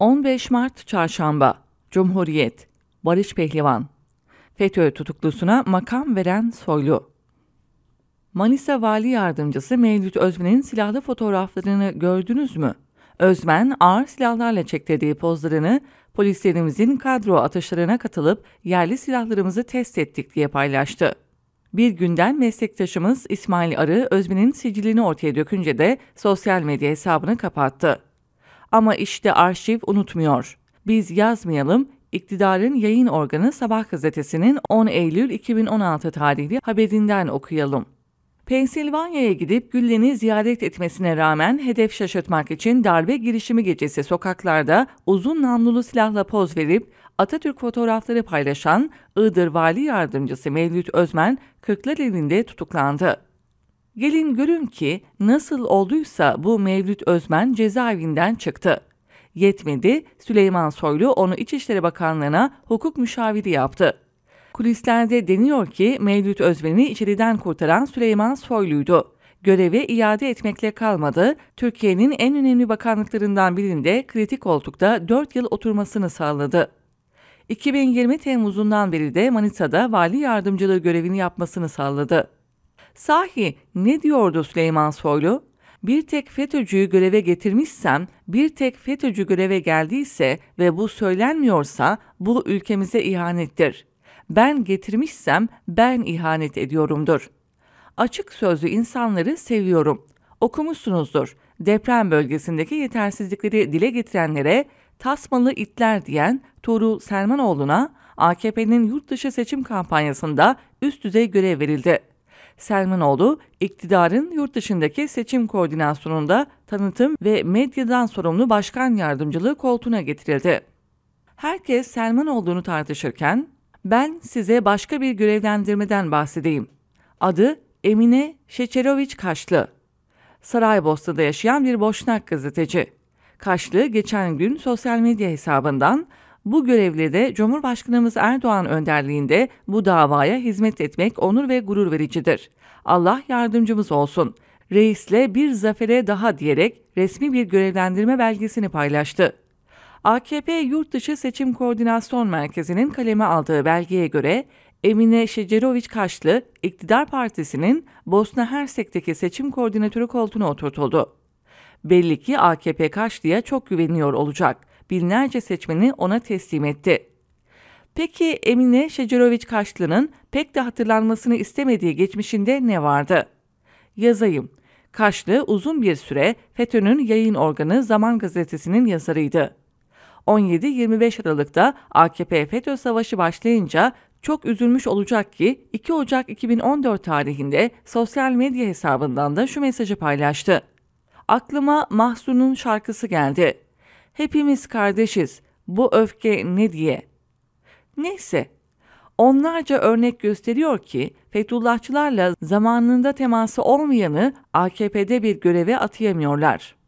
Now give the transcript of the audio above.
15 Mart Çarşamba Cumhuriyet Barış Pehlivan FETÖ tutuklusuna makam veren Soylu Manisa Vali Yardımcısı Mevlüt Özmen'in silahlı fotoğraflarını gördünüz mü? Özmen ağır silahlarla çektirdiği pozlarını polislerimizin kadro atışlarına katılıp yerli silahlarımızı test ettik diye paylaştı. Bir günden meslektaşımız İsmail Arı Özmen'in sicilini ortaya dökünce de sosyal medya hesabını kapattı. Ama işte arşiv unutmuyor. Biz yazmayalım, iktidarın yayın organı Sabah gazetesinin 10 Eylül 2016 tarihli haberinden okuyalım. Pensilvanya'ya gidip Gülen'i ziyaret etmesine rağmen hedef şaşırtmak için darbe girişimi gecesi sokaklarda uzun namlulu silahla poz verip Atatürk fotoğrafları paylaşan Iğdır Vali Yardımcısı Mevlüt Özmen kırklar elinde tutuklandı. Gelin görün ki nasıl olduysa bu Mevlüt Özmen cezaevinden çıktı. Yetmedi, Süleyman Soylu onu İçişleri Bakanlığı'na hukuk müşaviri yaptı. Kulislerde deniyor ki Mevlüt Özmen'i içeriden kurtaran Süleyman Soylu'ydu. Göreve iade etmekle kalmadı, Türkiye'nin en önemli bakanlıklarından birinde kritik koltukta 4 yıl oturmasını sağladı. 2020 Temmuz'undan beri de Manisa'da vali yardımcılığı görevini yapmasını sağladı. Sahi ne diyordu Süleyman Soylu? Bir tek FETÖ'cüyü göreve getirmişsem, bir tek FETÖ'cü göreve geldiyse ve bu söylenmiyorsa bu ülkemize ihanettir. Ben getirmişsem ben ihanet ediyorumdur. Açık sözlü insanları seviyorum. Okumuşsunuzdur. Deprem bölgesindeki yetersizlikleri dile getirenlere tasmalı itler diyen Tuğrul Sermanoğlu'na AKP'nin yurt dışı seçim kampanyasında üst düzey görev verildi. Selmanoğlu, iktidarın yurt dışındaki seçim koordinasyonunda tanıtım ve medyadan sorumlu başkan yardımcılığı koltuğuna getirildi. Herkes Selman olduğunu tartışırken ben size başka bir görevlendirmeden bahsedeyim. Adı Emine Şeçeroviç Kaşlı. Saraybosna'da yaşayan bir boşnak gazeteci. Kaşlı geçen gün sosyal medya hesabından bu görevle de Cumhurbaşkanımız Erdoğan önderliğinde bu davaya hizmet etmek onur ve gurur vericidir. Allah yardımcımız olsun. Reisle bir zafere daha diyerek resmi bir görevlendirme belgesini paylaştı. AKP Yurtdışı Seçim Koordinasyon Merkezi'nin kaleme aldığı belgeye göre Emine Şeceroviç Kaşlı, İktidar Partisi'nin Bosna Hersek'teki seçim koordinatörü koltuğuna oturtuldu. Belli ki AKP Kaşlı'ya çok güveniyor olacak binlerce seçmeni ona teslim etti. Peki Emine Şeceroviç Kaşlı'nın pek de hatırlanmasını istemediği geçmişinde ne vardı? Yazayım. Kaşlı uzun bir süre FETÖ'nün yayın organı Zaman Gazetesi'nin yazarıydı. 17-25 Aralık'ta AKP-FETÖ savaşı başlayınca çok üzülmüş olacak ki 2 Ocak 2014 tarihinde sosyal medya hesabından da şu mesajı paylaştı. Aklıma Mahsun'un şarkısı geldi hepimiz kardeşiz, bu öfke ne diye. Neyse, onlarca örnek gösteriyor ki Fethullahçılarla zamanında teması olmayanı AKP'de bir göreve atayamıyorlar.